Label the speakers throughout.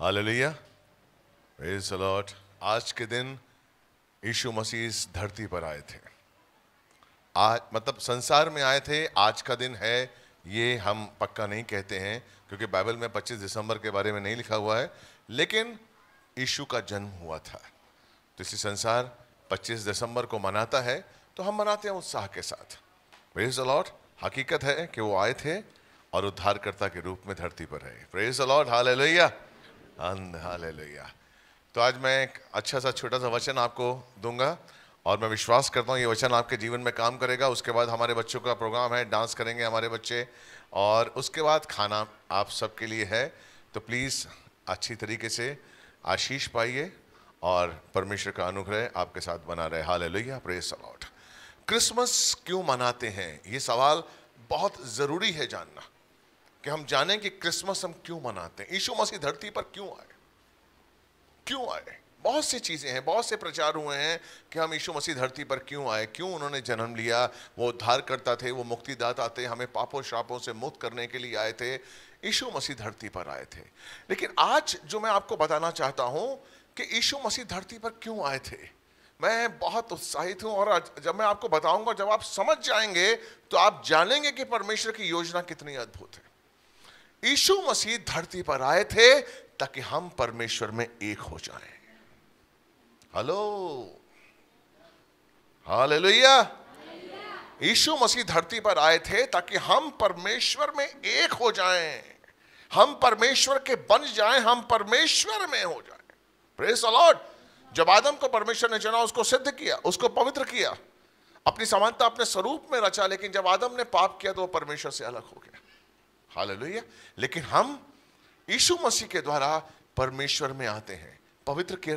Speaker 1: Hallelujah praise Lord आज के दिन यीशु मसीह इस धरती पर आए थे आज मतलब संसार में आए थे आज का दिन है ये हम पक्का नहीं कहते हैं क्योंकि बाइबल में 25 दिसंबर के बारे में नहीं लिखा हुआ है लेकिन यीशु का जन्म हुआ था तो इसी संसार 25 दिसंबर को मनाता है तो हम मनाते हैं उत्साह के साथ प्रेज अलॉट हकीकत है कि वो आए थे और उद्धारकर्ता के रूप में धरती पर है प्रेज अलॉट हाल लोहिया हालेलुया तो आज मैं एक अच्छा सा छोटा सा वचन आपको दूंगा और मैं विश्वास करता हूँ ये वचन आपके जीवन में काम करेगा उसके बाद हमारे बच्चों का प्रोग्राम है डांस करेंगे हमारे बच्चे और उसके बाद खाना आप सबके लिए है तो प्लीज़ अच्छी तरीके से आशीष पाइए और परमेश्वर का अनुग्रह आपके साथ बना रहे हाल लोहिया प्रेस अलाउट क्रिसमस क्यों मनाते हैं ये सवाल बहुत ज़रूरी है जानना कि हम जाने कि क्रिसमस हम क्यों मनाते हैं यीशु मसीह धरती पर क्यों आए क्यों आए बहुत सी चीज़ें हैं बहुत से प्रचार हुए हैं कि हम यीशु मसीह धरती पर क्यों आए क्यों उन्होंने जन्म लिया वो उद्धार करता थे वो मुक्तिदाता थे हमें पापों श्रापों से मुक्त करने के लिए आए थे यीशु मसीह धरती पर आए थे लेकिन आज जो मैं आपको बताना चाहता हूं कि यीशु मसीह धरती पर क्यों आए थे मैं बहुत उत्साहित हूँ और जब मैं आपको बताऊंगा जब आप समझ जाएंगे तो आप जानेंगे कि परमेश्वर की योजना कितनी अद्भुत है यीशु मसीह धरती पर आए थे ताकि हम परमेश्वर में एक हो जाएं। हेलो हाल यीशु मसीह धरती पर आए थे ताकि हम परमेश्वर में एक हो जाएं, हम परमेश्वर के बन जाएं, हम परमेश्वर में हो जाएं। प्रेस अलॉट जब आदम को परमेश्वर ने चुना उसको सिद्ध किया उसको पवित्र किया अपनी समानता अपने स्वरूप में रचा लेकिन जब आदम ने पाप किया तो वो परमेश्वर से अलग हो गया हालेलुया लेकिन हम यीशु मसीह के द्वारा परमेश्वर में आते हैं पवित्र के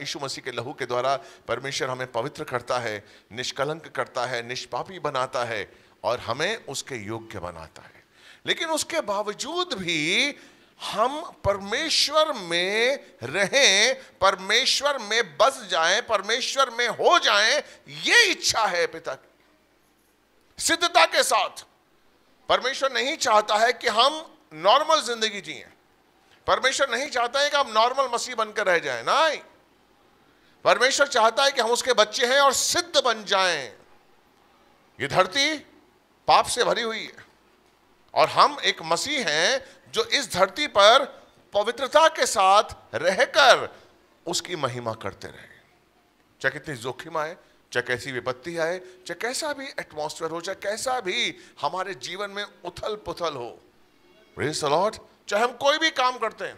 Speaker 1: यीशु मसीह के लहू के द्वारा परमेश्वर हमें पवित्र करता है निष्कलंक करता है निष्पापी बनाता है और हमें उसके योग्य बनाता है लेकिन उसके बावजूद भी हम परमेश्वर में रहें परमेश्वर में बस जाएं परमेश्वर में हो जाएं ये इच्छा है पिता की सिद्धता के साथ परमेश्वर नहीं चाहता है कि हम नॉर्मल जिंदगी जिए परमेश्वर नहीं चाहता है कि हम नॉर्मल मसीह बनकर रह जाए ना परमेश्वर चाहता है कि हम उसके बच्चे हैं और सिद्ध बन जाएं ये धरती पाप से भरी हुई है और हम एक मसीह हैं जो इस धरती पर पवित्रता के साथ रहकर उसकी महिमा करते रहे चाहे कितनी जोखिम आए चाहे कैसी विपत्ति आए चाहे कैसा भी एटमोस्फेयर हो चाहे कैसा भी हमारे जीवन में उथल पुथल हो प्रेस अलॉट चाहे हम कोई भी काम करते हैं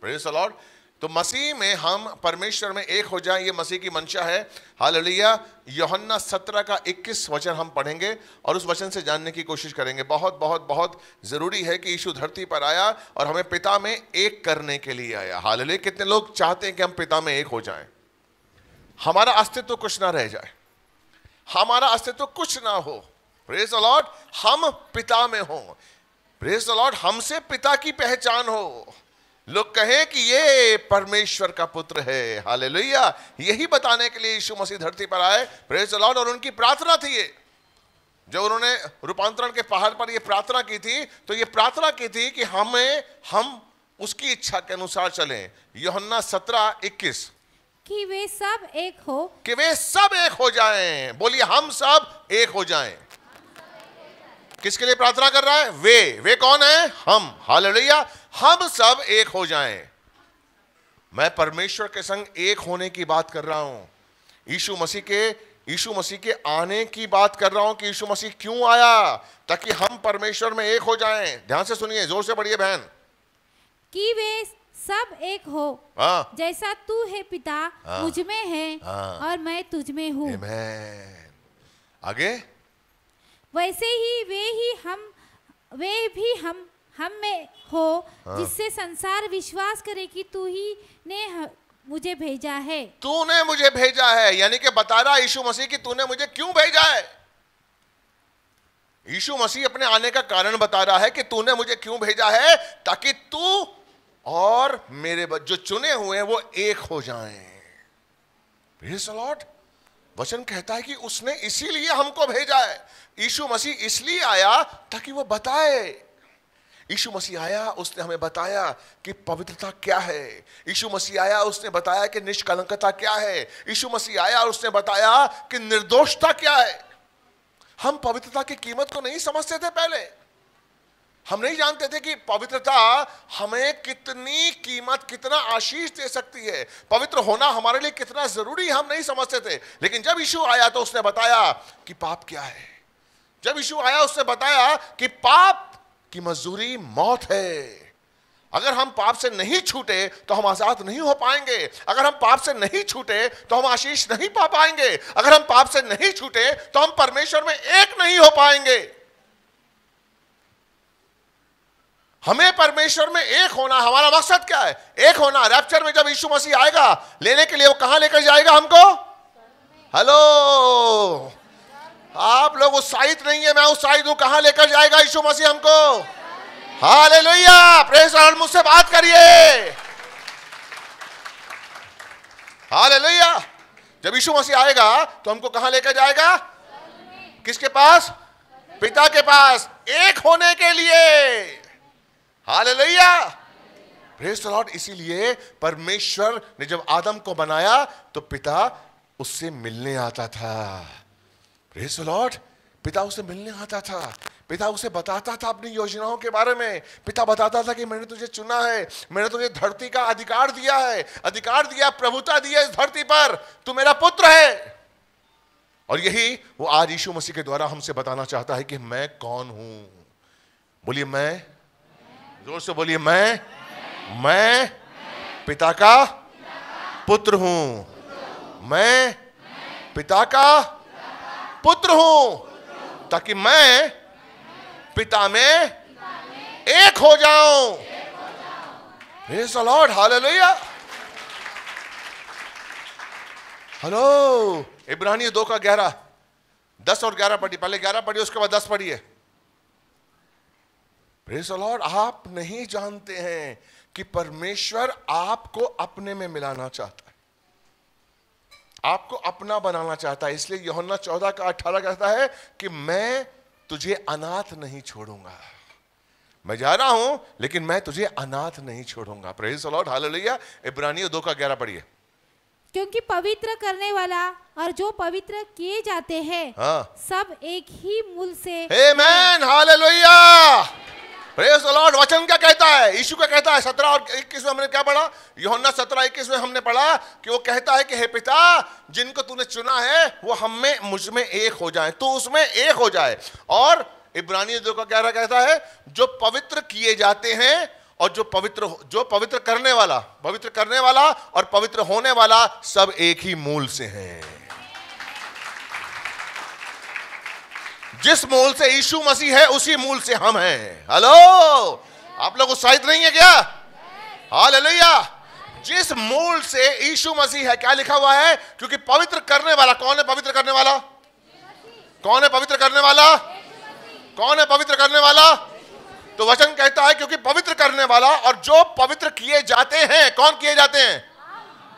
Speaker 1: प्रेस अलॉट तो मसीह में हम परमेश्वर में एक हो जाए ये मसीह की मंशा है हाल लिया योहन्ना सत्रह का इक्कीस वचन हम पढ़ेंगे और उस वचन से जानने की कोशिश करेंगे बहुत बहुत बहुत ज़रूरी है कि यीशु धरती पर आया और हमें पिता में एक करने के लिए आया हाल कितने लोग चाहते हैं कि हम पिता में एक हो जाएं हमारा अस्तित्व कुछ ना रह जाए हमारा अस्तित्व कुछ ना हो प्रेस अलॉट हम पिता में हो प्रेस अलॉट हमसे पिता की पहचान हो लोग कहें कि ये परमेश्वर का पुत्र है हाले यही बताने के लिए यीशु मसीह धरती पर आए प्रेस अलॉट और उनकी प्रार्थना थी ये जब उन्होंने रूपांतरण के पहाड़ पर यह प्रार्थना की थी तो यह प्रार्थना की थी कि हमें हम उसकी इच्छा के अनुसार चलें योहन्ना सत्रह इक्कीस
Speaker 2: कि वे सब एक हो
Speaker 1: कि वे सब एक हो जाएं बोलिए हम सब एक हो जाएं किसके लिए प्रार्थना कर रहा है वे वे कौन है हम लोहिया हम सब एक हो जाएं मैं परमेश्वर के संग एक होने की बात कर रहा हूं यीशु मसीह के यीशु मसीह के आने की बात कर रहा हूं कि यीशु मसीह क्यों आया ताकि हम परमेश्वर में एक हो जाएं ध्यान से सुनिए जोर से पढ़िए बहन
Speaker 2: कि वे सब एक हो आ? हाँ। जैसा तू है पिता हाँ। मुझ में है आ? हाँ। और मैं तुझ में हूँ आगे वैसे ही वे ही हम वे भी हम हम में हो जिससे संसार विश्वास करे कि तू ही ने मुझे भेजा है तूने मुझे भेजा
Speaker 1: है यानी कि बता रहा यीशु मसीह कि तूने मुझे क्यों भेजा है यीशु मसीह अपने आने का कारण बता रहा है कि तूने मुझे क्यों भेजा है ताकि तू और मेरे जो चुने हुए हैं वो एक हो जाएं। लॉर्ड वचन कहता है कि उसने इसीलिए हमको भेजा है यीशु मसीह इसलिए आया ताकि वो बताए यीशु मसीह आया उसने हमें बताया कि पवित्रता क्या है यीशु मसीह आया उसने बताया कि निष्कलंकता क्या है यीशु मसीह आया उसने बताया कि निर्दोषता क्या है हम पवित्रता की कीमत को तो नहीं समझते थे पहले हम नहीं जानते थे कि पवित्रता हमें कितनी कीमत कितना आशीष दे सकती है पवित्र होना हमारे लिए कितना जरूरी हम नहीं समझते थे लेकिन जब यीशु आया तो उसने बताया कि पाप क्या है जब यीशु आया उसने बताया कि पाप की मजदूरी मौत है अगर हम पाप से नहीं छूटे तो हम आजाद नहीं हो पाएंगे अगर हम पाप से नहीं छूटे तो हम आशीष नहीं पा पाएंगे अगर हम पाप से नहीं छूटे तो हम परमेश्वर में एक नहीं हो पाएंगे हमें परमेश्वर में एक होना हमारा मकसद क्या है एक होना रैप्चर में जब यीशु मसीह आएगा लेने के लिए वो कहां लेकर जाएगा हमको हेलो आप लोग उत्साहित नहीं है मैं उत्साहित हूं कहां लेकर जाएगा यीशु मसीह हमको ले लोहिया प्रेस मुझसे बात करिए हाल लोहिया जब यीशु मसीह आएगा तो हमको कहां लेकर जाएगा किसके पास पिता के पास एक होने के लिए प्रेज द लॉर्ड इसीलिए परमेश्वर ने जब आदम को बनाया तो पिता उससे मिलने आता था प्रेज द लॉर्ड पिता उसे मिलने आता था पिता उसे बताता था अपनी योजनाओं के बारे में पिता बताता था कि मैंने तुझे चुना है मैंने तुझे धरती का अधिकार दिया है अधिकार दिया प्रभुता दिया इस धरती पर तू मेरा पुत्र है और यही वो आज यीशु मसीह के द्वारा हमसे बताना चाहता है कि मैं कौन हूं बोलिए मैं जोर से बोलिए मैं मैं, पिता का पुत्र हूं मैं पिता का पुत्र हूं ताकि मैं पिता में एक हो जाऊं प्रेज हाल लोहिया हेलो इब्रानियों दो का ग्यारह दस और ग्यारह पढ़ी पहले ग्यारह पढ़ी उसके बाद दस पढ़ी है लॉर्ड आप नहीं जानते हैं कि परमेश्वर आपको अपने में मिलाना चाहता है आपको अपना बनाना चाहता है इसलिए योहन्ना चौदह का अठारह कहता है कि मैं तुझे अनाथ नहीं छोड़ूंगा मैं जा रहा हूं लेकिन मैं तुझे अनाथ नहीं छोड़ूंगा प्रेस लॉर्ड लिया इब्रानी दो का ग्यारह पढ़िए
Speaker 2: क्योंकि पवित्र करने वाला और जो पवित्र किए जाते हैं हाँ। सब एक ही मूल से हे हाल
Speaker 1: हालेलुया लॉर्ड वचन क्या कहता है यीशु क्या कहता है सत्रह और इक्कीस में हमने क्या पढ़ा योहन्ना सत्रह इक्कीस में हमने पढ़ा कि वो कहता है कि हे पिता जिनको तूने चुना है वो हम में मुझ में एक हो जाए तो उसमें एक हो जाए और इब्रानी जो का क्या कहता है जो पवित्र किए जाते हैं और जो पवित्र जो पवित्र करने वाला पवित्र करने वाला और पवित्र होने वाला सब एक ही मूल से हैं जिस मूल से यीशु मसीह है उसी मूल से हम हैं हेलो आप लोग उत्साहित नहीं है क्या हाल लोहिया जिस मूल से यीशु मसीह है क्या लिखा हुआ है क्योंकि पवित्र करने वाला कौन है पवित्र करने वाला कौन है पवित्र करने वाला कौन है पवित्र करने वाला तो वचन कहता है क्योंकि पवित्र करने वाला और जो पवित्र किए जाते हैं कौन किए जाते हैं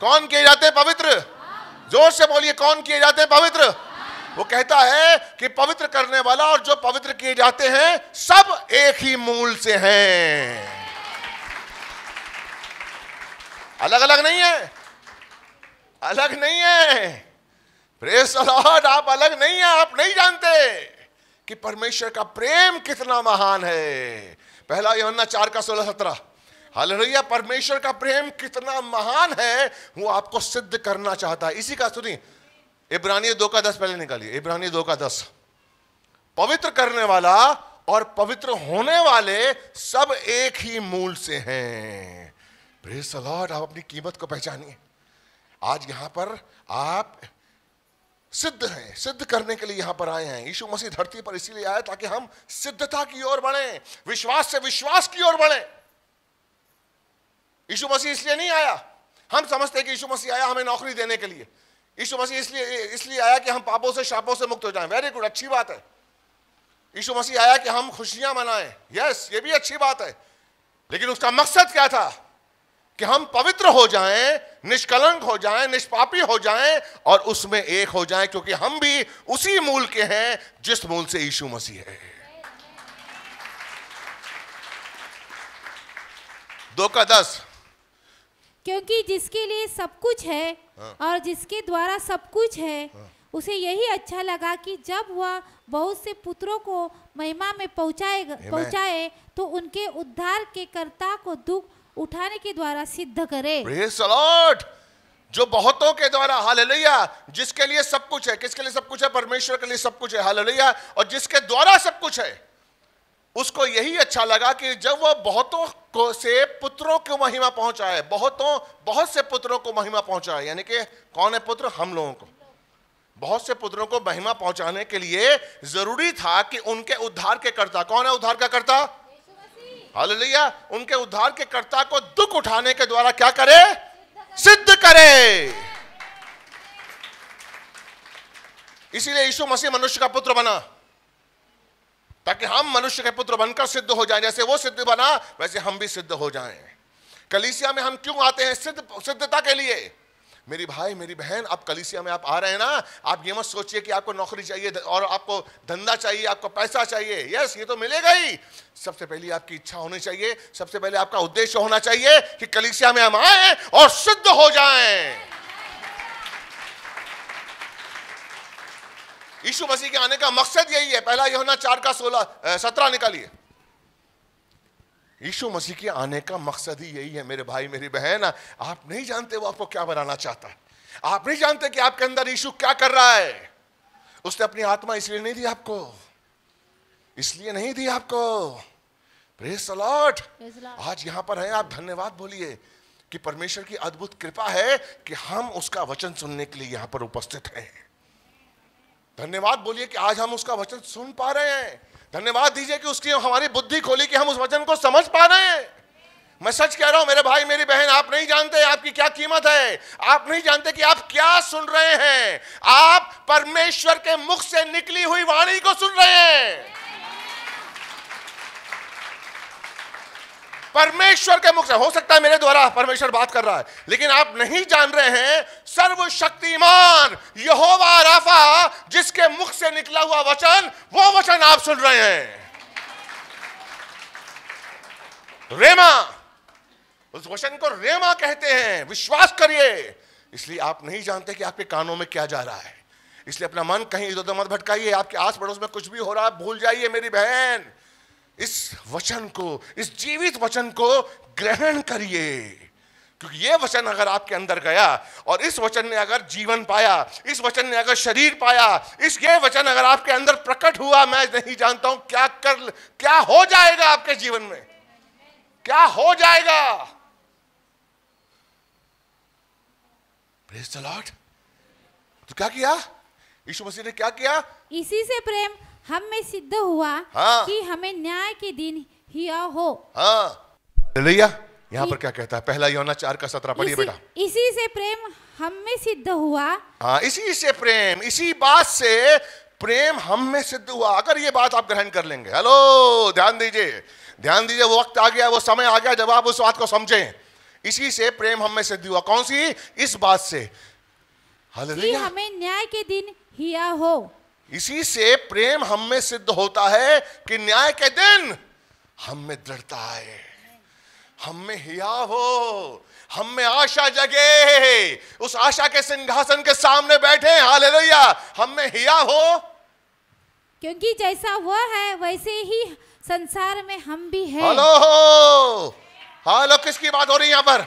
Speaker 1: कौन किए जाते हैं पवित्र जोर से बोलिए कौन किए जाते हैं पवित्र वो कहता है कि पवित्र करने वाला और जो पवित्र किए जाते हैं सब एक ही मूल से हैं अलग अलग नहीं है अलग नहीं है प्रेस अलॉट आप अलग नहीं है आप नहीं जानते कि परमेश्वर का प्रेम कितना महान है पहला योना चार का सोलह सत्रह हालेलुया परमेश्वर का प्रेम कितना महान है वो आपको सिद्ध करना चाहता है इसी का सुनिए इब्रानी दो का दस पहले निकालिए इब्रानी दो का दस पवित्र करने वाला और पवित्र होने वाले सब एक ही मूल से हैं लॉर्ड आप अपनी कीमत को पहचानिए आज यहां पर आप सिद्ध हैं सिद्ध करने के लिए यहां पर आए हैं यीशु मसीह धरती पर इसीलिए आए ताकि हम सिद्धता की ओर बढ़े विश्वास से विश्वास की ओर बढ़े यीशु मसीह इसलिए नहीं आया हम समझते हैं कि यीशु मसीह आया हमें नौकरी देने के लिए यीशु मसीह इसलिए इसलिए आया कि हम पापों से शापों से मुक्त हो जाएं वेरी गुड अच्छी बात है यीशु मसीह आया कि हम खुशियां मनाएं यस ये भी अच्छी बात है लेकिन उसका मकसद क्या था कि हम पवित्र हो जाएं निष्कलंक हो जाएं निष्पापी हो जाएं और उसमें एक हो जाएं क्योंकि हम भी उसी मूल के हैं जिस मूल से यीशु मसीह है दो का दस
Speaker 2: क्योंकि जिसके लिए सब कुछ है हाँ। और जिसके द्वारा सब कुछ है हाँ। उसे यही अच्छा लगा कि जब वह बहुत से पुत्रों को महिमा में पहुंचाए पहुंचाए तो उनके उद्धार के कर्ता को दुख उठाने के
Speaker 1: द्वारा सिद्ध करे जो बहुतों के द्वारा लिया जिसके लिए सब कुछ है किसके लिए सब कुछ है परमेश्वर के लिए सब कुछ है हाल लिया और जिसके द्वारा सब कुछ है उसको यही अच्छा लगा कि जब वह बहुतों को से पुत्रों को महिमा पहुंचाए बहुतों बहुत से पुत्रों को महिमा पहुंचाए यानी कि कौन है पुत्र हम लोगों को बहुत से पुत्रों को महिमा पहुंचाने के लिए जरूरी था कि उनके उद्धार के कर्ता कौन है उद्धार का कर्ता हालेलुया उनके उद्धार के कर्ता को दुख उठाने के द्वारा क्या करे सिद्ध करे इसीलिए यीशु मसीह मनुष्य का पुत्र बना ताकि हम मनुष्य के पुत्र बनकर सिद्ध हो जाए जैसे वो सिद्ध बना वैसे हम भी सिद्ध हो जाएं। कलीसिया में हम क्यों आते हैं सिद्ध सिद्धता के लिए मेरी भाई मेरी बहन आप कलीसिया में आप आ रहे हैं ना आप ये मत सोचिए कि आपको नौकरी चाहिए और आपको धंधा चाहिए आपको पैसा चाहिए यस ये तो मिलेगा ही सबसे पहले आपकी इच्छा होनी चाहिए सबसे पहले आपका उद्देश्य होना चाहिए कि कलीसिया में हम आए और सिद्ध हो जाएं। यीशु मसीह के आने का मकसद यही है पहला योना चार का सोलह सत्रह निकालिए यीशु मसीह के आने का मकसद ही यही है मेरे भाई मेरी बहन आप नहीं जानते वो आपको क्या बनाना चाहता है आप नहीं जानते कि आपके अंदर यीशु क्या कर रहा है उसने अपनी आत्मा इसलिए नहीं दी आपको इसलिए नहीं दी आपको प्रेस अलॉट आज यहां पर है आप धन्यवाद बोलिए कि परमेश्वर की अद्भुत कृपा है कि हम उसका वचन सुनने के लिए यहां पर उपस्थित हैं धन्यवाद बोलिए कि आज हम उसका वचन सुन पा रहे हैं धन्यवाद दीजिए कि उसकी हमारी बुद्धि खोली कि हम उस वचन को समझ पा रहे हैं मैं सच कह रहा हूं मेरे भाई मेरी बहन आप नहीं जानते आपकी क्या कीमत है आप नहीं जानते कि आप क्या सुन रहे हैं आप परमेश्वर के मुख से निकली हुई वाणी को सुन रहे हैं परमेश्वर के मुख से हो सकता है मेरे द्वारा परमेश्वर बात कर रहा है लेकिन आप नहीं जान रहे हैं सर्वशक्तिमान यहोवा राफा जिसके मुख से निकला हुआ वचन वो वचन आप सुन रहे हैं रेमा उस वचन को रेमा कहते हैं विश्वास करिए इसलिए आप नहीं जानते कि आपके कानों में क्या जा रहा है इसलिए अपना मन कहीं इधर उधर मत भटकाइए आपके आस पड़ोस में कुछ भी हो रहा है भूल जाइए मेरी बहन इस वचन को इस जीवित वचन को ग्रहण करिए क्योंकि ये वचन अगर आपके अंदर गया और इस वचन ने अगर जीवन पाया इस वचन ने अगर शरीर पाया इस ये वचन अगर आपके अंदर प्रकट हुआ मैं नहीं जानता हूं क्या कर क्या हो जाएगा आपके जीवन में क्या हो जाएगा प्रेज द लॉर्ड तो क्या किया यीशु मसीह ने क्या किया
Speaker 2: इसी से प्रेम हम में सिद्ध हुआ हाँ। कि हमें न्याय के दिन ही हो
Speaker 1: हाँ यहाँ पर क्या कहता है पहला योना चार का सत्रह पढ़िए बेटा
Speaker 2: इसी से प्रेम हम में सिद्ध हुआ
Speaker 1: हाँ इसी से प्रेम इसी बात से प्रेम हम में सिद्ध हुआ अगर ये बात आप ग्रहण कर लेंगे हेलो ध्यान दीजिए ध्यान दीजिए वो वक्त आ गया वो समय आ गया जब आप उस बात को समझें इसी से प्रेम हम में सिद्ध हुआ कौन सी इस बात से हमें न्याय के दिन हिया हो इसी से प्रेम हम में सिद्ध होता है कि न्याय के दिन हम में दृढ़ता आए हम में हिया हो हम में आशा जगे उस आशा के सिंहासन के सामने बैठे हाल हम में हिया हो
Speaker 2: क्योंकि जैसा वो है वैसे ही संसार में हम भी हैं हेलो
Speaker 1: हेलो किसकी बात हो रही है यहाँ पर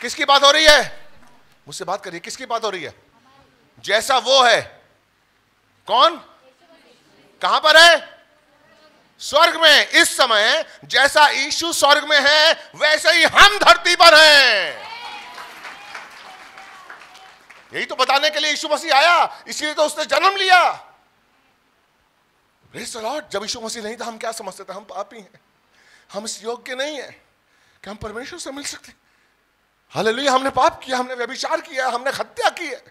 Speaker 1: किसकी बात हो रही है मुझसे बात करिए किसकी बात हो रही है जैसा वो है कौन कहां पर है स्वर्ग में इस समय जैसा यीशु स्वर्ग में है वैसे ही हम धरती पर हैं यही तो बताने के लिए यीशु मसीह आया इसलिए तो उसने जन्म लिया लॉर्ड जब यीशु मसीह नहीं था हम क्या समझते थे हम पापी हैं हम इस योग्य नहीं है क्या हम परमेश्वर से मिल सकते हालेलुया हमने पाप किया हमने व्यभिचार किया हमने हत्या की है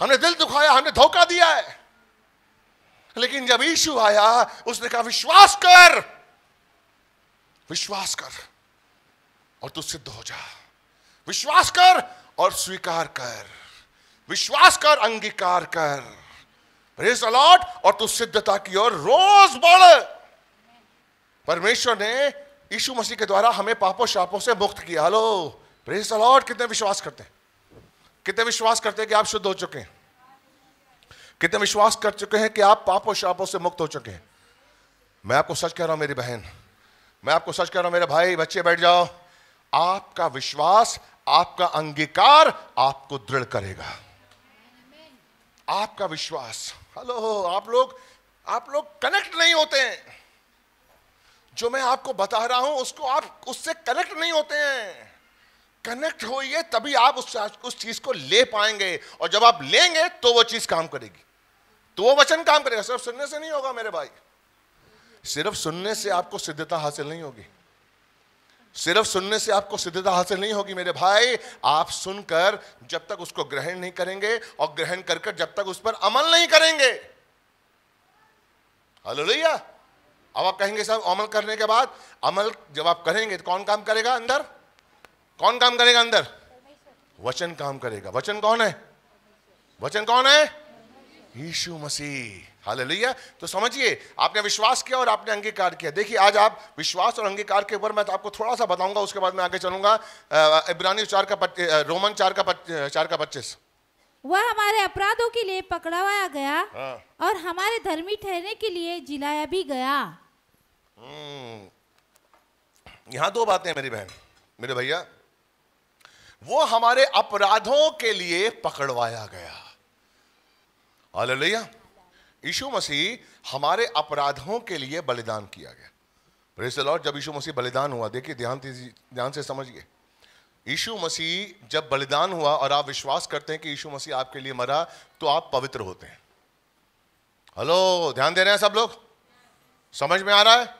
Speaker 1: हमने दिल दुखाया हमने धोखा दिया है लेकिन जब यीशु आया उसने कहा विश्वास कर विश्वास कर और तू सिद्ध हो जा विश्वास कर और स्वीकार कर विश्वास कर अंगीकार कर प्रेज अलॉट और तू सिद्धता की ओर रोज बढ़ परमेश्वर ने यीशु मसीह के द्वारा हमें पापों शापों से मुक्त किया हेलो प्रेज अलॉट कितने विश्वास करते हैं कितने विश्वास करते हैं कि आप शुद्ध हो चुके हैं कितने विश्वास कर चुके हैं कि आप पापों शापों से मुक्त हो चुके हैं मैं आपको सच कह रहा हूं मेरी बहन मैं आपको सच कह रहा हूं मेरे भाई बच्चे बैठ जाओ आपका विश्वास आपका अंगीकार आपको दृढ़ करेगा आपका विश्वास हेलो आप लोग आप लोग कनेक्ट नहीं होते हैं जो मैं आपको बता रहा हूं उसको आप उससे कनेक्ट नहीं होते हैं कनेक्ट होइए तभी आप उस उस चीज को ले पाएंगे और जब आप लेंगे तो वो चीज काम करेगी तो वो वचन काम करेगा सिर्फ सुनने से नहीं होगा मेरे भाई सिर्फ सुनने से आपको सिद्धता हासिल नहीं होगी सिर्फ सुनने से आपको सिद्धता हासिल नहीं होगी मेरे भाई आप सुनकर जब तक उसको ग्रहण नहीं करेंगे और ग्रहण कर जब तक उस पर अमल नहीं करेंगे हेलो लोहिया अब आप कहेंगे साहब अमल करने के बाद अमल जब आप करेंगे तो कौन काम करेगा अंदर कौन काम करेगा अंदर वचन काम करेगा वचन कौन है वचन कौन है यीशु मसीह हाल तो समझिए आपने विश्वास किया और आपने अंगीकार किया देखिए आज आप विश्वास और अंगीकार के ऊपर मैं तो आपको थोड़ा सा बताऊंगा उसके बाद मैं आगे चलूंगा इब्रानी चार का रोमन चार का चार का पच्चीस
Speaker 2: वह हमारे अपराधों के लिए पकड़वाया गया हाँ। और हमारे धर्मी ठहरने के लिए जिलाया भी गया
Speaker 1: हम्म। यहाँ दो बातें मेरी बहन मेरे भैया वो हमारे अपराधों के लिए पकड़वाया गया यीशु मसीह हमारे अपराधों के लिए बलिदान किया गया लॉर्ड जब यीशु मसीह बलिदान हुआ देखिए ध्यान ध्यान से समझिए यीशु मसीह जब बलिदान हुआ और आप विश्वास करते हैं कि यीशु मसीह आपके लिए मरा तो आप पवित्र होते हैं हेलो ध्यान दे रहे हैं सब लोग समझ में आ रहा है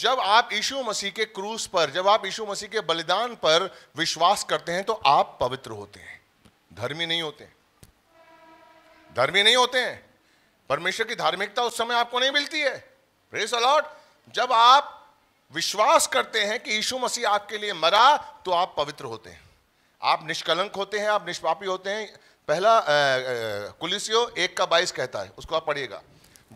Speaker 1: जब आप यीशु मसीह के क्रूस पर जब आप यीशु मसीह के बलिदान पर विश्वास करते हैं तो आप पवित्र होते हैं धर्मी नहीं होते धर्मी नहीं होते हैं परमेश्वर की धार्मिकता उस समय आपको नहीं मिलती है प्रेस अलॉट जब आप विश्वास करते हैं कि यीशु मसीह आपके लिए मरा तो आप पवित्र होते हैं आप निष्कलंक होते हैं आप निष्पापी होते हैं पहला कुलिसियो एक का बाईस कहता है उसको आप पढ़िएगा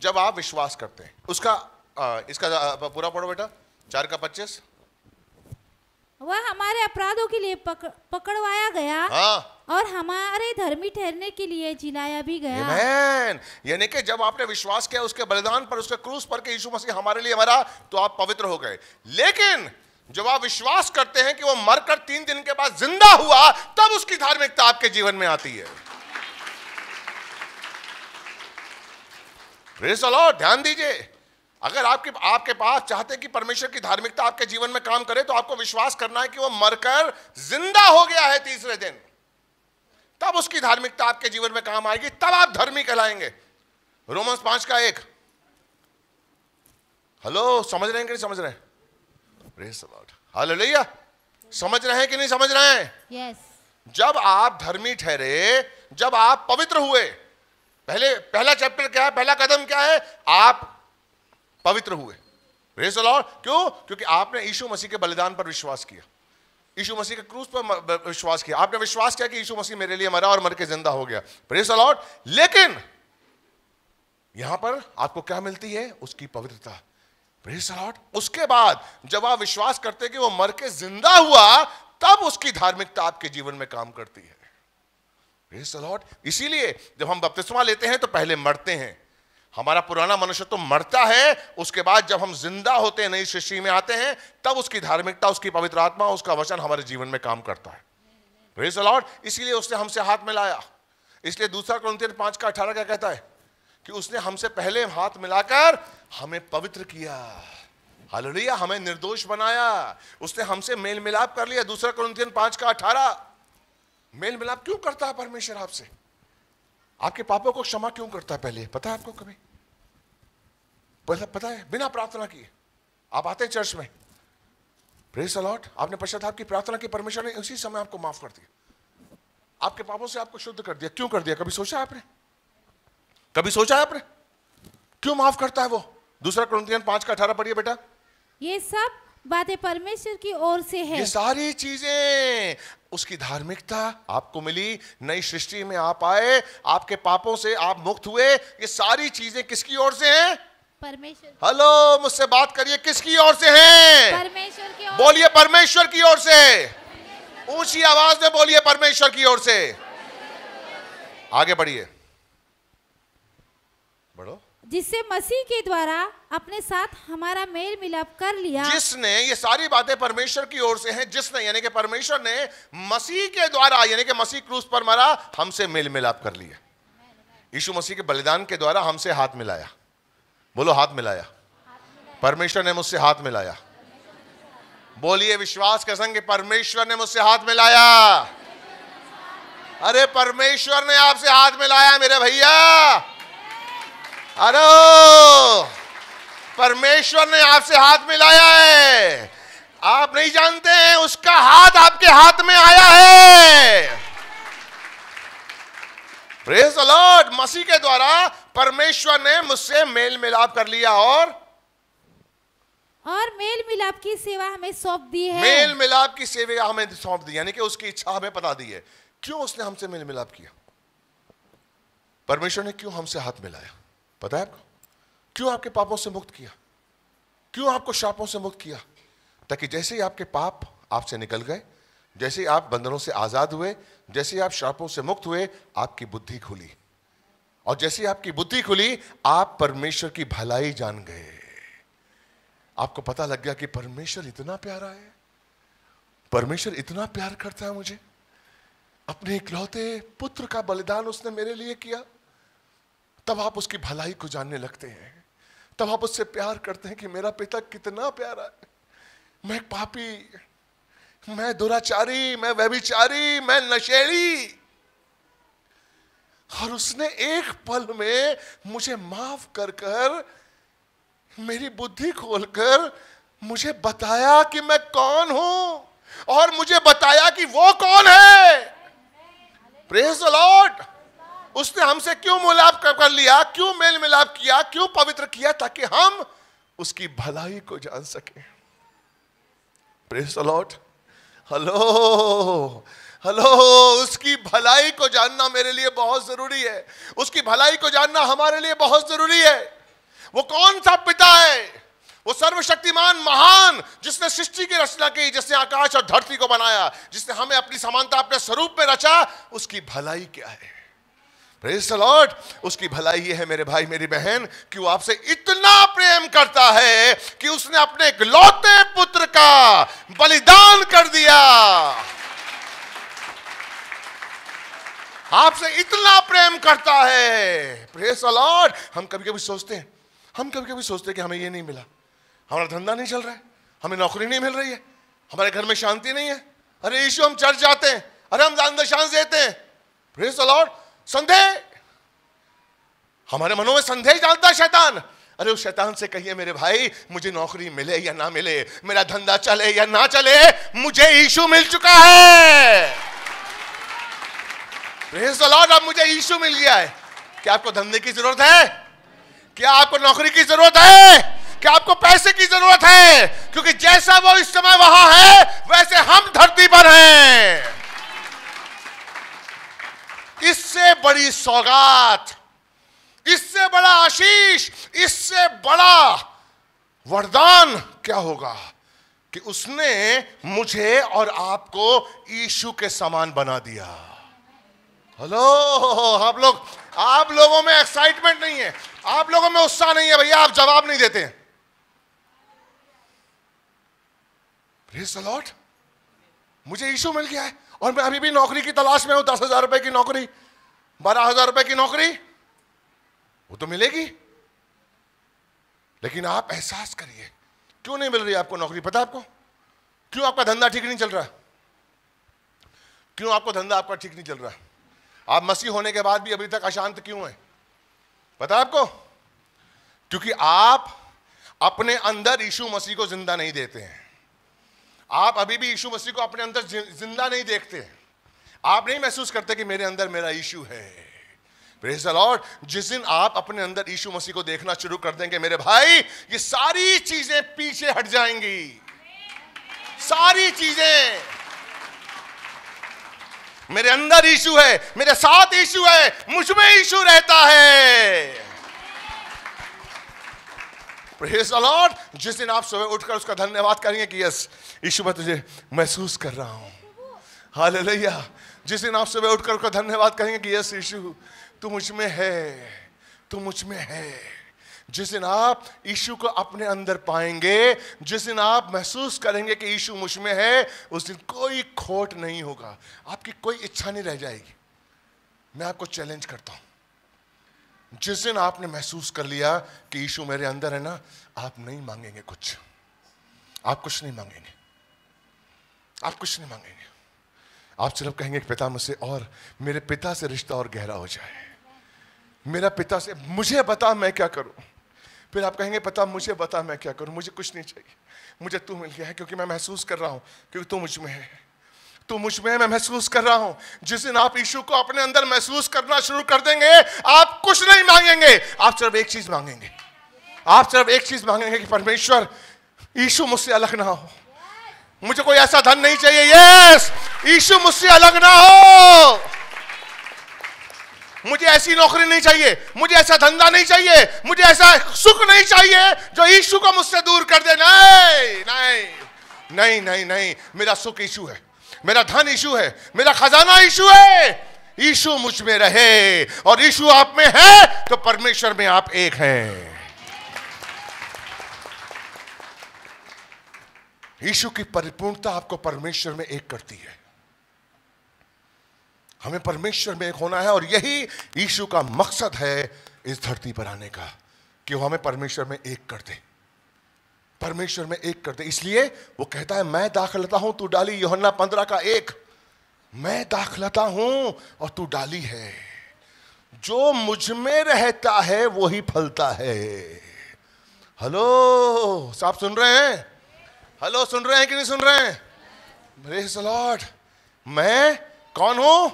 Speaker 1: जब आप विश्वास करते हैं उसका आ, इसका पूरा पढ़ो बेटा चार का पच्चीस
Speaker 2: वह हमारे अपराधों के लिए पक, पकड़वाया गया हाँ। और हमारे धर्मी ठहरने के लिए जिलाया भी गया
Speaker 1: यानी कि जब आपने विश्वास किया उसके बलिदान पर उसके क्रूस पर के यीशु मसीह हमारे लिए मरा तो आप पवित्र हो गए लेकिन जब आप विश्वास करते हैं कि वो मरकर तीन दिन के बाद जिंदा हुआ तब उसकी धार्मिकता आपके जीवन में आती है ध्यान दीजिए अगर आपके आपके पास चाहते कि परमेश्वर की धार्मिकता आपके जीवन में काम करे तो आपको विश्वास करना है कि वो मरकर जिंदा हो गया है तीसरे दिन तब उसकी धार्मिकता आपके जीवन में काम आएगी तब आप धर्मी कहलाएंगे रोमांस पांच का एक हेलो समझ रहे हैं कि नहीं समझ रहे हैं हेलो लिया समझ रहे हैं कि नहीं समझ रहे हैं yes. जब आप धर्मी ठहरे जब आप पवित्र हुए पहले पहला चैप्टर क्या है पहला कदम क्या है आप पवित्र हुए लॉर्ड क्यों क्योंकि आपने यीशु मसीह के बलिदान पर विश्वास किया यीशु मसीह के क्रूस पर विश्वास किया आपने विश्वास किया कि यीशु मसीह मेरे लिए मरा और मर के जिंदा हो गया प्रेस अलॉट लेकिन यहां पर आपको क्या मिलती है उसकी पवित्रता प्रेस अलॉट उसके बाद जब आप विश्वास करते कि वो मर के जिंदा हुआ तब उसकी धार्मिकता आपके जीवन में काम करती है इसीलिए जब हम बपतिस्मा लेते हैं तो पहले मरते हैं हमारा पुराना मनुष्य तो मरता है उसके बाद जब हम जिंदा होते हैं नई सृष्टि में आते हैं तब उसकी धार्मिकता उसकी पवित्र आत्मा उसका वचन हमारे जीवन में काम करता है लॉर्ड उसने हमसे हाथ मिलाया इसलिए दूसरा क्रंथियन पांच का अठारह क्या कहता है कि उसने हमसे पहले हाथ मिलाकर हमें पवित्र किया हलिया हमें निर्दोष बनाया उसने हमसे मेल मिलाप कर लिया दूसरा क्रंथियन पांच का अठारह मेल मिलाप क्यों करता है परमेश्वर आपसे आपके पापों को क्षमा क्यों करता है पहले पता है आपको कभी पता है बिना प्रार्थना किए आप आते हैं चर्च में प्रेस अलॉट आपने पश्चात आपकी प्रार्थना की परमेश्वर ने उसी समय आपको माफ कर दिया आपके पापों से आपको शुद्ध कर दिया क्यों कर दिया कभी सोचा आपने कभी सोचा आपने क्यों माफ करता है वो दूसरा क्रंथियन पांच का अठारह पढ़िए बेटा
Speaker 2: ये सब बातें परमेश्वर की ओर से है ये
Speaker 1: सारी चीजें उसकी धार्मिकता आपको मिली नई सृष्टि में आप आए आपके पापों से आप मुक्त हुए ये सारी चीजें किसकी ओर से हैं परमेश्वर हेलो मुझसे बात करिए किसकी ओर से है परमेश्वर की बोलिए परमेश्वर की ओर से ऊंची आवाज में बोलिए परमेश्वर की ओर से आगे बढ़िए बढ़ो
Speaker 2: जिससे मसीह के द्वारा अपने साथ
Speaker 1: हमारा मेल मिलाप कर लिया जिसने ये सारी बातें परमेश्वर की ओर से हैं जिसने यानी कि परमेश्वर ने मसीह के द्वारा यानी कि मसीह क्रूस पर मरा हमसे मेल मिलाप कर लिया यीशु मसीह के बलिदान के द्वारा हमसे हाथ मिलाया बोलो हाथ मिलाया परमेश्वर ने मुझसे हाथ मिलाया बोलिए विश्वास के संग परमेश्वर ने मुझसे हाथ मिलाया अरे परमेश्वर ने आपसे हाथ मिलाया मेरे भैया अरे परमेश्वर ने आपसे हाथ मिलाया है आप नहीं जानते हैं उसका हाथ आपके हाथ में आया है प्रेज मसीह के द्वारा परमेश्वर ने मुझसे मेल मिलाप कर लिया और और मेल मिलाप की सेवा हमें सौंप दी है मेल मिलाप की सेवा हमें सौंप दी यानी कि उसकी इच्छा हमें बता दी है क्यों उसने हमसे मेल मिलाप किया परमेश्वर ने क्यों हमसे हाथ मिलाया पता है आपको क्यों आपके पापों से मुक्त किया क्यों आपको शापों से मुक्त किया ताकि जैसे ही आपके पाप आपसे निकल गए जैसे ही आप बंधनों से आज़ाद हुए जैसे ही आप शापों से मुक्त हुए आपकी बुद्धि खुली और जैसे ही आपकी बुद्धि खुली आप परमेश्वर की भलाई जान गए आपको पता लग गया कि परमेश्वर इतना प्यारा है परमेश्वर इतना प्यार करता है मुझे अपने इकलौते पुत्र का बलिदान उसने मेरे लिए किया तब आप उसकी भलाई को जानने लगते हैं तब आप उससे प्यार करते हैं कि मेरा पिता कितना प्यारा है मैं पापी मैं दुराचारी मैं व्यभिचारी मैं नशेड़ी और उसने एक पल में मुझे माफ कर कर मेरी बुद्धि खोलकर मुझे बताया कि मैं कौन हूं और मुझे बताया कि वो कौन है प्रेस लॉर्ड उसने हमसे क्यों मिलाप कर लिया क्यों मेल मिलाप किया क्यों पवित्र किया ताकि हम उसकी भलाई को जान सके प्रेस हेलो हेलो उसकी भलाई को जानना मेरे लिए बहुत जरूरी है उसकी भलाई को जानना हमारे लिए बहुत जरूरी है वो कौन सा पिता है वो सर्वशक्तिमान महान जिसने सृष्टि की रचना की जिसने आकाश और धरती को बनाया जिसने हमें अपनी समानता अपने स्वरूप में रचा उसकी भलाई क्या है लॉर्ड उसकी भलाई ये है मेरे भाई मेरी बहन कि वो आपसे इतना प्रेम करता है कि उसने अपने इकलौते पुत्र का बलिदान कर दिया आपसे इतना प्रेम करता है प्रेस अलॉट हम कभी कभी सोचते हैं हम कभी कभी सोचते हैं कि हमें ये नहीं मिला हमारा धंधा नहीं चल रहा है हमें नौकरी नहीं मिल रही है हमारे घर में शांति नहीं है अरे ईशु हम चर्च जाते हैं अरे हम अंदर शांत देते हैं प्रेस अलॉट संदेह हमारे मनों में संदेह डालता शैतान अरे उस शैतान से कहिए मेरे भाई मुझे नौकरी मिले या ना मिले मेरा धंधा चले या ना चले मुझे ईशु मिल चुका है लॉर्ड अब मुझे ईशु मिल गया है क्या आपको धंधे की जरूरत है क्या आपको नौकरी की जरूरत है क्या आपको पैसे की जरूरत है क्योंकि जैसा वो इस समय वहां है वैसे हम धरती पर हैं इससे बड़ी सौगात इससे बड़ा आशीष इससे बड़ा वरदान क्या होगा कि उसने मुझे और आपको ईशु के समान बना दिया हेलो आप लोग आप लोगों में एक्साइटमेंट नहीं है आप लोगों में उत्साह नहीं है भैया आप जवाब नहीं देते लॉट मुझे ईशु मिल गया है और मैं अभी भी नौकरी की तलाश में हूं दस हजार रुपए की नौकरी बारह हजार रुपए की नौकरी वो तो मिलेगी लेकिन आप एहसास करिए क्यों नहीं मिल रही आपको नौकरी पता आपको क्यों आपका धंधा ठीक नहीं चल रहा क्यों आपको धंधा आपका ठीक नहीं चल रहा आप मसीह होने के बाद भी अभी तक अशांत क्यों है पता आपको क्योंकि आप अपने अंदर यीशु मसीह को जिंदा नहीं देते हैं आप अभी भी यीशु मसीह को अपने अंदर जिंदा नहीं देखते आप नहीं महसूस करते कि मेरे अंदर मेरा यीशु है लॉर्ड जिस दिन आप अपने अंदर यीशु मसीह को देखना शुरू कर देंगे मेरे भाई ये सारी चीजें पीछे हट जाएंगी सारी चीजें मेरे अंदर यीशु है मेरे साथ यीशु है मुझ में यीशु रहता है प्रेज द लॉर्ड जिस दिन आप सुबह उठकर उसका धन्यवाद करेंगे कि यस यीशु मैं तुझे महसूस कर रहा हूँ हाल जिस दिन आप सुबह उठकर उसका धन्यवाद करेंगे कि यस यीशु तू मुझ में है तू मुझ में है जिस दिन आप यीशु को अपने अंदर पाएंगे जिस दिन आप महसूस करेंगे कि यीशु मुझ में है उस दिन कोई खोट नहीं होगा आपकी कोई इच्छा नहीं रह जाएगी मैं आपको चैलेंज करता हूं जिस दिन आपने महसूस कर लिया कि ईशु मेरे अंदर है ना आप नहीं मांगेंगे कुछ आप कुछ नहीं मांगेंगे आप कुछ नहीं मांगेंगे आप सिर्फ कहेंगे पिता मुझसे और मेरे पिता से रिश्ता और गहरा हो जाए मेरा पिता से मुझे बता मैं क्या करूं फिर आप कहेंगे पता मुझे बता मैं क्या करूं मुझे कुछ नहीं चाहिए मुझे तू मिल गया है क्योंकि मैं महसूस कर रहा हूं क्योंकि तू मुझ में है तू मुझ में है मैं महसूस कर रहा हूं जिस दिन आप ईशु को अपने अंदर महसूस करना शुरू कर देंगे आप कुछ नहीं मांगेंगे आप सिर्फ एक चीज मांगेंगे आप सिर्फ एक चीज मांगेंगे कि परमेश्वर यीशु मुझसे अलग ना हो मुझे कोई ऐसा धन नहीं चाहिए यस यीशु मुझसे अलग ना हो मुझे ऐसी नौकरी नहीं चाहिए मुझे ऐसा धंधा नहीं चाहिए मुझे ऐसा सुख नहीं चाहिए जो यीशु को मुझसे दूर कर दे नहीं नहीं नहीं नहीं नहीं मेरा सुख यीशु है मेरा धन यीशु है मेरा खजाना यीशु है यीशु मुझ में रहे और यीशु आप में है तो परमेश्वर में आप एक हैं यीशु की परिपूर्णता आपको परमेश्वर में एक करती है हमें परमेश्वर में एक होना है और यही यीशु का मकसद है इस धरती पर आने का कि वो हमें परमेश्वर में एक कर दे परमेश्वर में एक कर दे इसलिए वो कहता है मैं दाखिल हूं तू डाली योहन्ना पंद्रह का एक मैं दाखलता हूं और तू डाली है जो मुझ में रहता है वो ही फलता है हेलो साहब सुन रहे हैं हेलो सुन रहे हैं कि नहीं सुन रहे हैं ब्रेस लॉर्ड मैं कौन हूं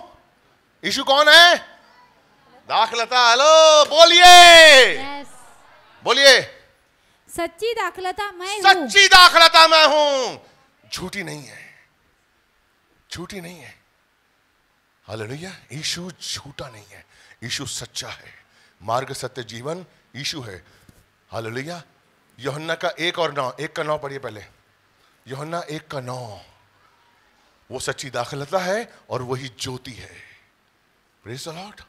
Speaker 1: इशू कौन है दाखलता हेलो बोलिए बोलिए सच्ची दाखलता मैं सच्ची दाखलता मैं हूं झूठी नहीं है झूठी नहीं है हालेलुया यीशु झूठा नहीं है यीशु सच्चा है मार्ग सत्य जीवन यीशु है हालेलुया योहन्ना का एक और नौ एक का नौ पढ़िए पहले योहन्ना एक का नौ वो सच्ची दाखलता है और वही ज्योति है प्रेज द लॉर्ड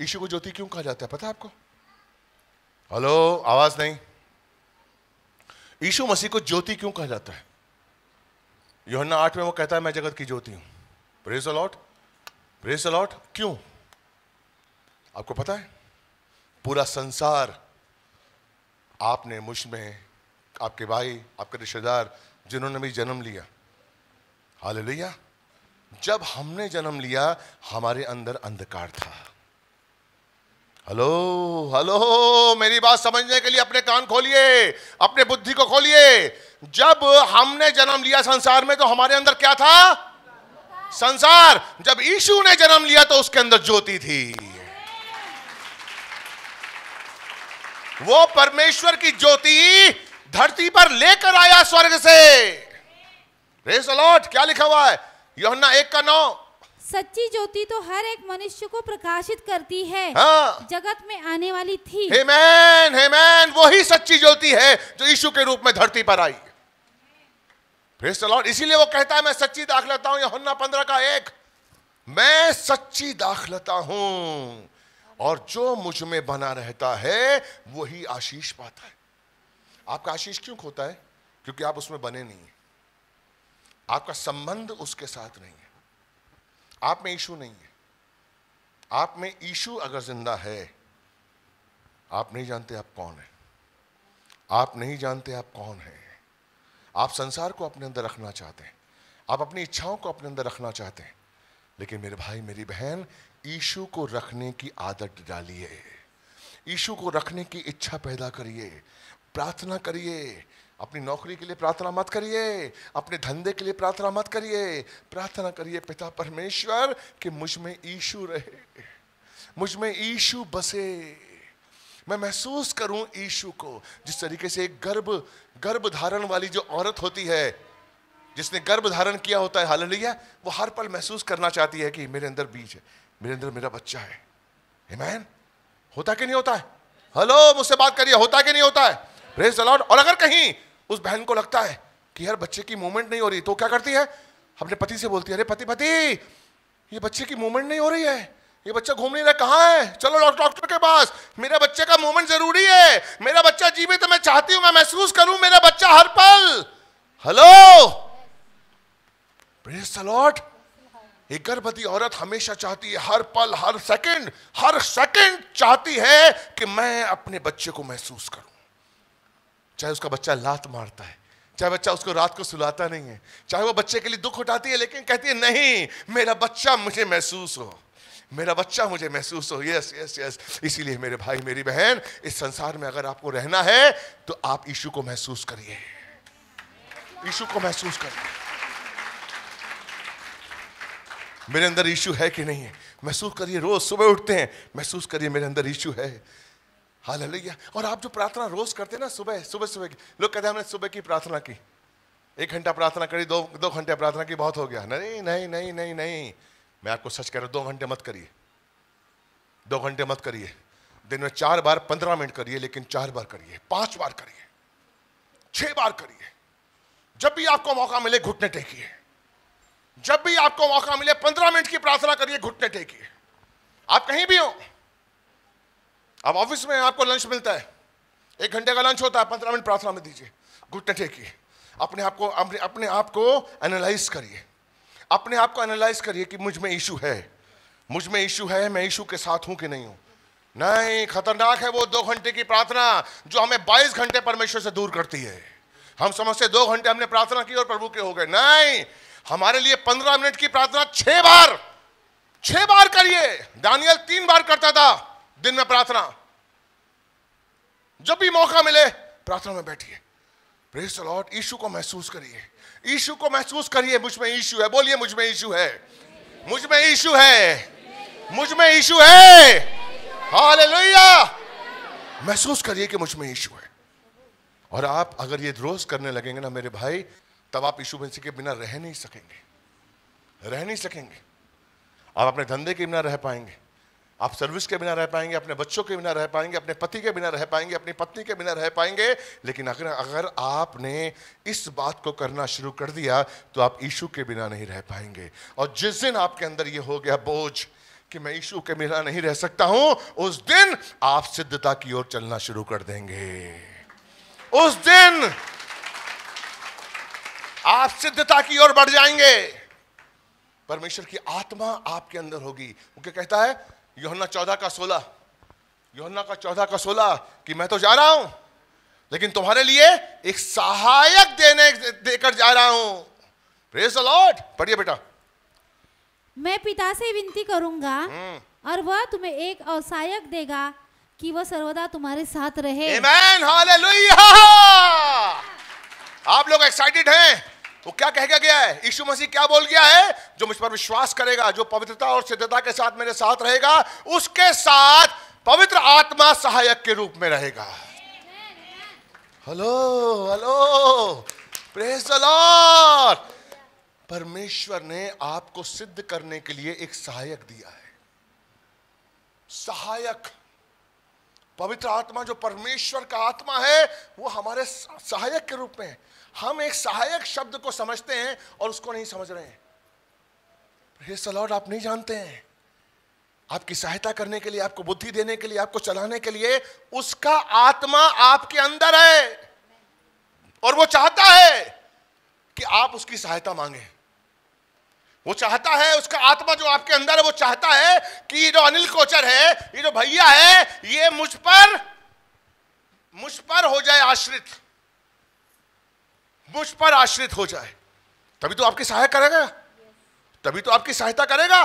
Speaker 1: यीशु को ज्योति क्यों कहा जाता है पता है आपको हेलो आवाज नहीं यीशु मसीह को ज्योति क्यों कहा जाता है योहन्ना आठ में वो कहता है मैं जगत की ज्योति हूं प्रेज द लॉर्ड प्रेस अलॉट क्यों आपको पता है पूरा संसार आपने मुझ में आपके भाई आपके रिश्तेदार जिन्होंने भी जन्म लिया हाल लिया जब हमने जन्म लिया हमारे अंदर अंधकार था हेलो हेलो मेरी बात समझने के लिए अपने कान खोलिए अपने बुद्धि को खोलिए जब हमने जन्म लिया संसार में तो हमारे अंदर क्या था संसार जब यीशु ने जन्म लिया तो उसके अंदर ज्योति थी वो परमेश्वर की ज्योति धरती पर लेकर आया स्वर्ग से रेस अलॉट क्या लिखा हुआ है योहन्ना एक
Speaker 2: का नौ सच्ची ज्योति तो हर एक मनुष्य को प्रकाशित करती है हाँ। जगत में आने वाली थी
Speaker 1: हेमैन हेमैन वही सच्ची ज्योति है जो यीशु के रूप में धरती पर आई लॉर्ड इसीलिए वो कहता है मैं सच्ची दाख लेता हूं यहुन्ना पंद्रह का एक मैं सच्ची दाख लेता हूं और जो मुझ में बना रहता है वही आशीष पाता है आपका आशीष क्यों खोता है क्योंकि आप उसमें बने नहीं है आपका संबंध उसके साथ नहीं है आप में ईशु नहीं है आप में ईशु अगर जिंदा है आप नहीं जानते आप कौन है आप नहीं जानते आप कौन है आप संसार को अपने अंदर रखना चाहते हैं आप अपनी इच्छाओं को अपने अंदर रखना चाहते हैं लेकिन मेरे भाई मेरी बहन ईशु को रखने की आदत डालिए ईशु को रखने की इच्छा पैदा करिए प्रार्थना करिए अपनी नौकरी के लिए प्रार्थना मत करिए अपने धंधे के लिए प्रार्थना मत करिए प्रार्थना करिए पिता परमेश्वर कि मुझ में ईशु रहे मुझ में ईशु बसे मैं महसूस करूं ईशु को जिस तरीके से एक गर्भ गर्भ धारण वाली जो औरत होती है जिसने गर्भ धारण किया होता है हाल वो हर पल महसूस करना चाहती है कि मेरे अंदर बीज है मेरे अंदर मेरा बच्चा है हिमैन होता कि नहीं होता है हेलो मुझसे बात करिए होता कि नहीं होता है प्रेस अलाउड और अगर कहीं उस बहन को लगता है कि यार बच्चे की मूवमेंट नहीं हो रही तो क्या करती है अपने पति से बोलती है अरे पति पति ये बच्चे की मूवमेंट नहीं हो रही है ये बच्चा घूम नहीं रहा कहाँ है चलो डॉक्टर के पास मेरे बच्चे का मूवमेंट जरूरी है मेरा बच्चा जीवित तो मैं चाहती हूं मैं महसूस करूं मेरा बच्चा हर पल हेलो प्रेस एक गर्भवती औरत हमेशा चाहती है हर पल हर सेकंड हर सेकंड चाहती है कि मैं अपने बच्चे को महसूस करूं चाहे उसका बच्चा लात मारता है चाहे बच्चा उसको रात को सुलाता नहीं है चाहे वो बच्चे के लिए दुख उठाती है लेकिन कहती है नहीं मेरा बच्चा मुझे महसूस हो मेरा बच्चा मुझे महसूस हो यस यस यस इसीलिए मेरे भाई मेरी बहन इस संसार में अगर आपको रहना है तो आप ईशु को महसूस करिए ईशु को महसूस करिए मेरे अंदर यीशु है कि नहीं है महसूस करिए रोज सुबह उठते हैं महसूस करिए मेरे अंदर यीशु है हाल और आप जो प्रार्थना रोज करते हैं ना सुबह सुबह सुबह की लोग कहते हैं हमने सुबह की प्रार्थना की एक घंटा प्रार्थना करी दो दो घंटे प्रार्थना की बहुत हो गया नहीं नहीं नहीं नहीं नहीं मैं आपको सच कह रहा हूँ दो घंटे मत करिए दो घंटे मत करिए दिन में चार बार पंद्रह मिनट करिए लेकिन चार बार करिए पांच बार करिए छह बार करिए जब भी आपको मौका मिले घुटने टेकिए जब भी आपको मौका मिले पंद्रह मिनट की प्रार्थना करिए घुटने टेकिए आप कहीं भी हो आप ऑफिस में आपको लंच मिलता है एक घंटे का लंच होता है पंद्रह मिनट प्रार्थना में दीजिए घुटने टेकिए अपने आप को अपने, अपने आप को एनालाइज करिए अपने आप को एनालाइज करिए कि मुझ में इशू है मुझ में इशू है मैं इशू के साथ हूं कि नहीं हूं नहीं खतरनाक है वो दो घंटे की प्रार्थना जो हमें बाईस घंटे परमेश्वर से दूर करती है हम समझते दो घंटे हमने प्रार्थना की और प्रभु के हो गए नहीं हमारे लिए पंद्रह मिनट की प्रार्थना छह बार छह बार करिए दानियल तीन बार करता था दिन में प्रार्थना जब भी मौका मिले प्रार्थना में बैठिए प्रेस लॉर्ड यीशु को महसूस करिए ईशु को महसूस करिए मुझ में ईशु है बोलिए मुझ में ईशु है मुझ में ईशु है मुझ में ईशु है हाले महसूस करिए कि मुझ में ईशु है और आप अगर ये रोज करने लगेंगे ना मेरे भाई तब आप ईशु मसीह के बिना रह नहीं सकेंगे रह नहीं सकेंगे आप अपने धंधे के बिना रह पाएंगे आप सर्विस के बिना रह पाएंगे अपने बच्चों के बिना रह पाएंगे अपने पति के बिना रह पाएंगे अपनी पत्नी के बिना रह पाएंगे लेकिन अगर अगर आपने इस बात को करना शुरू कर दिया तो आप ईशु के बिना नहीं रह पाएंगे और जिस दिन आपके अंदर ये हो गया बोझ कि मैं ईशु के बिना नहीं रह सकता हूं उस दिन आप सिद्धता की ओर चलना शुरू कर देंगे उस दिन आप सिद्धता की ओर बढ़ जाएंगे परमेश्वर की आत्मा आपके अंदर होगी वो क्या कहता है योहन्ना चौदह का सोलह योहन्ना का चौदह का सोलह कि मैं तो जा रहा हूं लेकिन तुम्हारे लिए एक सहायक देने देकर जा रहा हूं लॉर्ड पढ़िए बेटा
Speaker 2: मैं पिता से विनती करूंगा हम्म। और वह तुम्हें एक असहायक देगा कि वह सर्वदा तुम्हारे साथ रहे Amen,
Speaker 1: आप लोग एक्साइटेड हैं वो तो क्या कह के गया है यीशु मसीह क्या बोल गया है जो मुझ पर विश्वास करेगा जो पवित्रता और सिद्धता के साथ मेरे साथ रहेगा उसके साथ पवित्र आत्मा सहायक के रूप में रहेगा हेलो हेलो प्रेज लॉर्ड परमेश्वर ने आपको सिद्ध करने के लिए एक सहायक दिया है सहायक पवित्र आत्मा जो परमेश्वर का आत्मा है वो हमारे सहायक के रूप में है हम एक सहायक शब्द को समझते हैं और उसको नहीं समझ रहे हैं हे सलॉर्ड आप नहीं जानते हैं आपकी सहायता करने के लिए आपको बुद्धि देने के लिए आपको चलाने के लिए उसका आत्मा आपके अंदर है और वो चाहता है कि आप उसकी सहायता मांगे वो चाहता है उसका आत्मा जो आपके अंदर है वो चाहता है कि ये जो अनिल कोचर है ये जो भैया है ये मुझ पर मुझ पर हो जाए आश्रित मुझ पर आश्रित हो जाए तभी तो आपकी सहायता करेगा तभी तो आपकी सहायता करेगा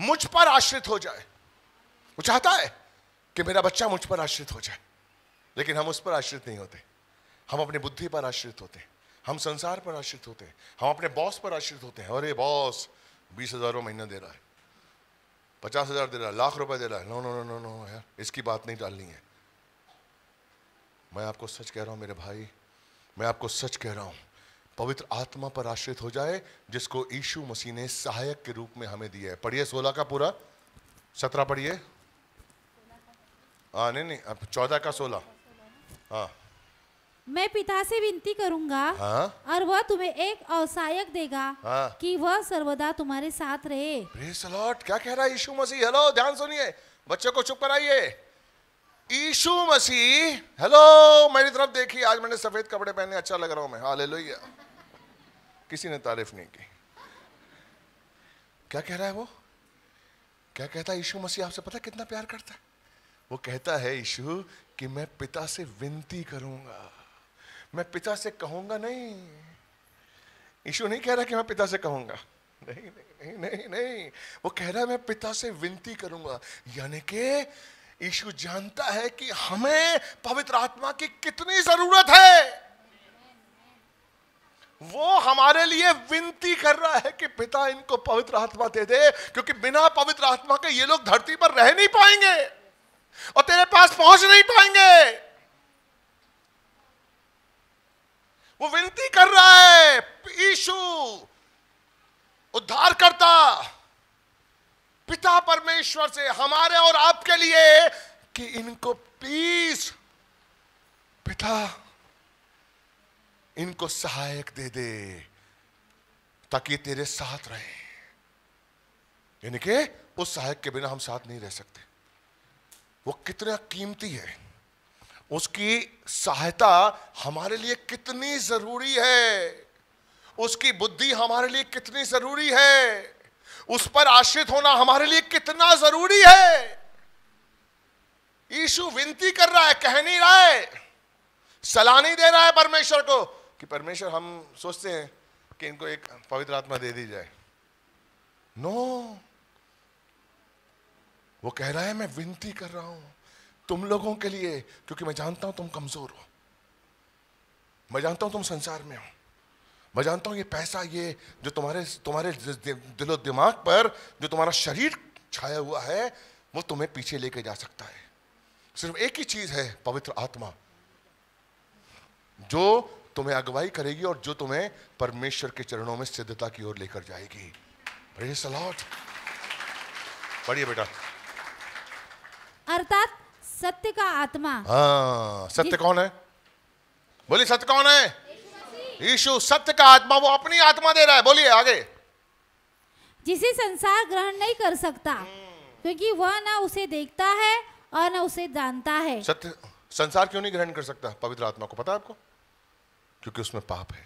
Speaker 1: मुझ पर आश्रित हो जाए वो चाहता है कि मेरा बच्चा मुझ पर आश्रित हो जाए लेकिन हम उस पर आश्रित नहीं होते हम अपनी बुद्धि पर आश्रित होते हैं हम संसार पर आश्रित होते हैं हम अपने बॉस पर आश्रित होते हैं अरे बॉस बीस हज़ारों महीना दे रहा है पचास हज़ार दे रहा है लाख रुपए दे रहा है no no no no no यार इसकी बात नहीं डालनी है मैं आपको सच कह रहा हूं मेरे भाई मैं आपको सच कह रहा हूँ पवित्र आत्मा पर आश्रित हो जाए जिसको यीशु मसीह ने सहायक के रूप में हमें दिया है पढ़िए सोलह का पूरा सत्रह पढ़िए हाँ नहीं नहीं अब चौदह का सोलह हाँ
Speaker 2: मैं पिता से विनती करूंगा हाँ? और वह तुम्हें एक अवसायक देगा हाँ? कि वह सर्वदा
Speaker 1: तुम्हारे साथ रहे क्या कह रहा है यीशु मसीह हेलो ध्यान सुनिए बच्चों को चुप कराइए यीशु मसीह हेलो मेरी तरफ देखिए आज मैंने सफेद कपड़े पहने अच्छा लग रहा हूं मैं हालेलुया किसी ने तारीफ नहीं की क्या कह रहा है वो क्या कहता है यीशु मसीह आपसे पता कितना प्यार करता है वो कहता है यीशु कि मैं पिता से विनती करूंगा मैं पिता से कहूंगा नहीं यीशु नहीं कह रहा कि मैं पिता से कहूंगा नहीं नहीं नहीं नहीं वो कह रहा है मैं पिता से विनती करूंगा यानी कि यीशु जानता है कि हमें पवित्र आत्मा की कितनी जरूरत है वो हमारे लिए विनती कर रहा है कि पिता इनको पवित्र आत्मा दे दे क्योंकि बिना पवित्र आत्मा के ये लोग धरती पर रह नहीं पाएंगे और तेरे पास पहुंच नहीं पाएंगे वो विनती कर रहा है उद्धार करता पिता परमेश्वर से हमारे और आपके लिए कि इनको प्लीज पिता इनको सहायक दे दे ताकि तेरे साथ रहे यानी कि उस सहायक के बिना हम साथ नहीं रह सकते वो कितना कीमती है उसकी सहायता हमारे लिए कितनी जरूरी है उसकी बुद्धि हमारे लिए कितनी जरूरी है उस पर आश्रित होना हमारे लिए कितना जरूरी है ईशु विनती कर रहा है कह नहीं रहा है सलाह नहीं दे रहा है परमेश्वर को कि परमेश्वर हम सोचते हैं कि इनको एक पवित्र आत्मा दे दी जाए नो no. वो कह रहा है मैं विनती कर रहा हूं तुम लोगों के लिए क्योंकि मैं जानता हूं तुम कमजोर हो मैं जानता हूं तुम संसार में हो मैं जानता हूं ये पैसा ये जो तुम्हारे तुम्हारे दिलो दिमाग पर जो तुम्हारा शरीर छाया हुआ है वो तुम्हें पीछे लेके जा सकता है सिर्फ एक ही चीज है पवित्र आत्मा जो तुम्हें अगुवाई करेगी और जो तुम्हें परमेश्वर के चरणों में सिद्धता की ओर लेकर जाएगी बड़े पढ़िए बेटा
Speaker 2: अर्थात सत्य का आत्मा
Speaker 1: हाँ सत्य कौन है बोलिए सत्य कौन है यीशु सत्य का आत्मा वो अपनी आत्मा दे रहा है बोलिए आगे
Speaker 2: जिसे संसार ग्रहण नहीं कर सकता क्योंकि वह ना उसे देखता है और ना उसे जानता है
Speaker 1: सत्य संसार क्यों नहीं ग्रहण कर सकता पवित्र आत्मा को पता है आपको क्योंकि उसमें पाप है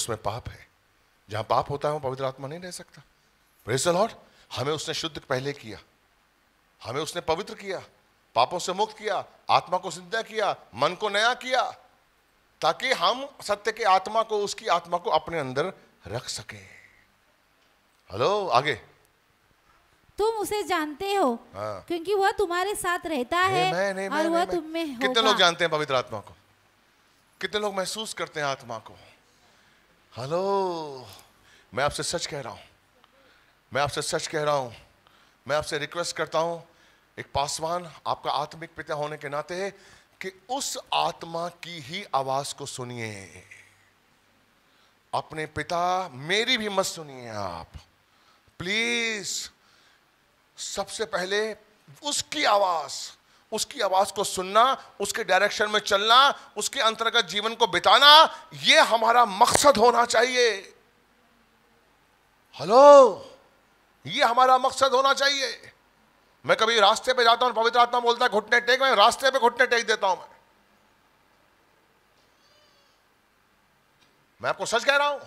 Speaker 1: उसमें पाप है जहां पाप होता है वो पवित्र आत्मा नहीं रह सकता लॉर्ड हमें उसने शुद्ध पहले किया हमें उसने पवित्र किया पापों से मुक्त किया आत्मा को सिद्धा किया मन को नया किया ताकि हम सत्य के आत्मा को उसकी आत्मा को अपने अंदर रख सके हेलो आगे
Speaker 2: तुम उसे जानते हो हाँ। क्योंकि वह तुम्हारे साथ रहता है मैं, नहीं, और वह तुम में कितने लोग
Speaker 1: जानते हैं पवित्र आत्मा को कितने लोग महसूस करते हैं आत्मा को हेलो मैं आपसे सच कह रहा हूं मैं आपसे सच कह रहा हूं मैं आपसे रिक्वेस्ट करता हूं एक पासवान आपका आत्मिक पिता होने के नाते कि उस आत्मा की ही आवाज को सुनिए अपने पिता मेरी भी मत सुनिए आप प्लीज सबसे पहले उसकी आवाज उसकी आवाज को सुनना उसके डायरेक्शन में चलना उसके अंतर्गत जीवन को बिताना यह हमारा मकसद होना चाहिए हेलो ये हमारा मकसद होना चाहिए मैं कभी रास्ते पे जाता हूं पवित्र आत्मा बोलता है घुटने टेक मैं रास्ते पे घुटने टेक देता हूं मैं मैं आपको सच कह रहा हूं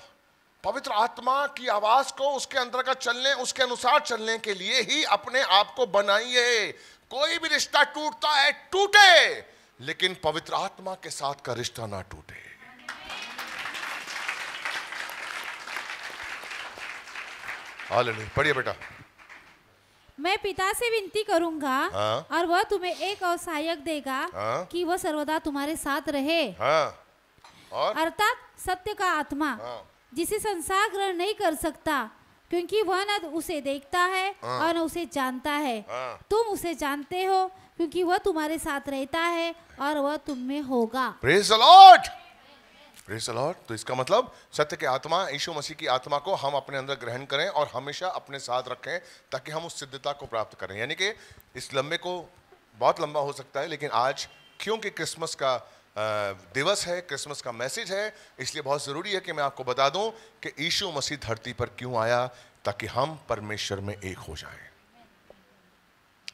Speaker 1: पवित्र आत्मा की आवाज को उसके अंदर का चलने उसके अनुसार चलने के लिए ही अपने आप को बनाइए कोई भी रिश्ता टूटता है टूटे लेकिन पवित्र आत्मा के साथ का रिश्ता ना टूटे हाल पढ़िए बेटा
Speaker 2: मैं पिता से विनती करूंगा हाँ? और वह तुम्हें एक और सहायक देगा हाँ? कि वह सर्वदा तुम्हारे साथ रहे हाँ। अर्थात सत्य का आत्मा हाँ? जिसे संसार ग्रहण नहीं कर सकता क्योंकि वह न उसे देखता है हाँ। और न उसे जानता है हाँ। तुम उसे जानते हो क्योंकि वह तुम्हारे साथ रहता है और वह तुम में होगा
Speaker 1: लॉर्ड तो इसका मतलब सत्य की आत्मा यीशु मसीह की आत्मा को हम अपने अंदर ग्रहण करें और हमेशा अपने साथ रखें ताकि हम उस सिद्धता को प्राप्त करें यानी कि इस लंबे को बहुत लंबा हो सकता है लेकिन आज क्योंकि क्रिसमस का दिवस है क्रिसमस का मैसेज है इसलिए बहुत ज़रूरी है कि मैं आपको बता दूं कि यीशु मसीह धरती पर क्यों आया ताकि हम परमेश्वर में एक हो जाएं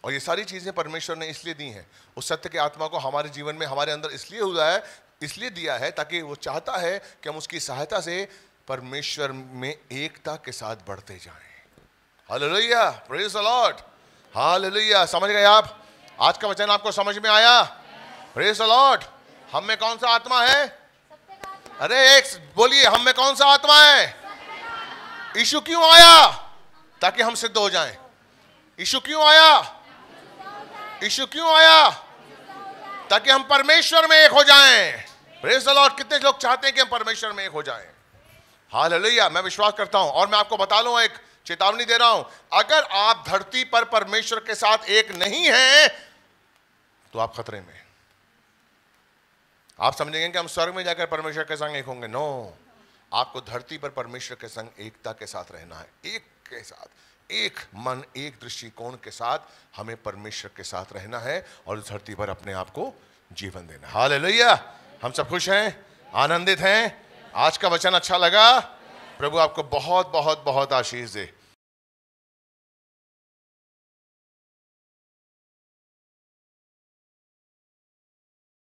Speaker 1: और ये सारी चीज़ें परमेश्वर ने इसलिए दी हैं उस सत्य के आत्मा को हमारे जीवन में हमारे अंदर इसलिए हुआ है इसलिए दिया है ताकि वो चाहता है कि हम उसकी सहायता से परमेश्वर में एकता के साथ बढ़ते जाएं hallelujah praise the lord hallelujah समझ गए आप आज का वचन आपको समझ में आया प्रेज द लॉर्ड हम में कौन सा आत्मा है अरे एक बोलिए हम में कौन सा आत्मा है ईशु क्यों आया ताकि हम सिद्ध हो जाएं ईशु क्यों आया ईशु क्यों आया ताकि हम परमेश्वर में एक हो जाएं प्रेस और कितने लोग चाहते हैं कि हम परमेश्वर में एक हो जाएं हाल हलैया मैं विश्वास करता हूं और मैं आपको बता लू एक चेतावनी दे रहा हूं अगर आप धरती पर परमेश्वर के साथ एक नहीं है तो आप खतरे में आप समझेंगे कि हम स्वर्ग में जाकर परमेश्वर के संग एक होंगे नो आपको धरती पर परमेश्वर के संग एकता के साथ रहना है एक के साथ एक मन एक दृष्टिकोण के साथ हमें परमेश्वर के साथ रहना है और धरती पर अपने आप को जीवन देना हाल लोहिया हम सब खुश हैं आनंदित हैं आज का वचन अच्छा लगा प्रभु आपको बहुत बहुत बहुत आशीष दे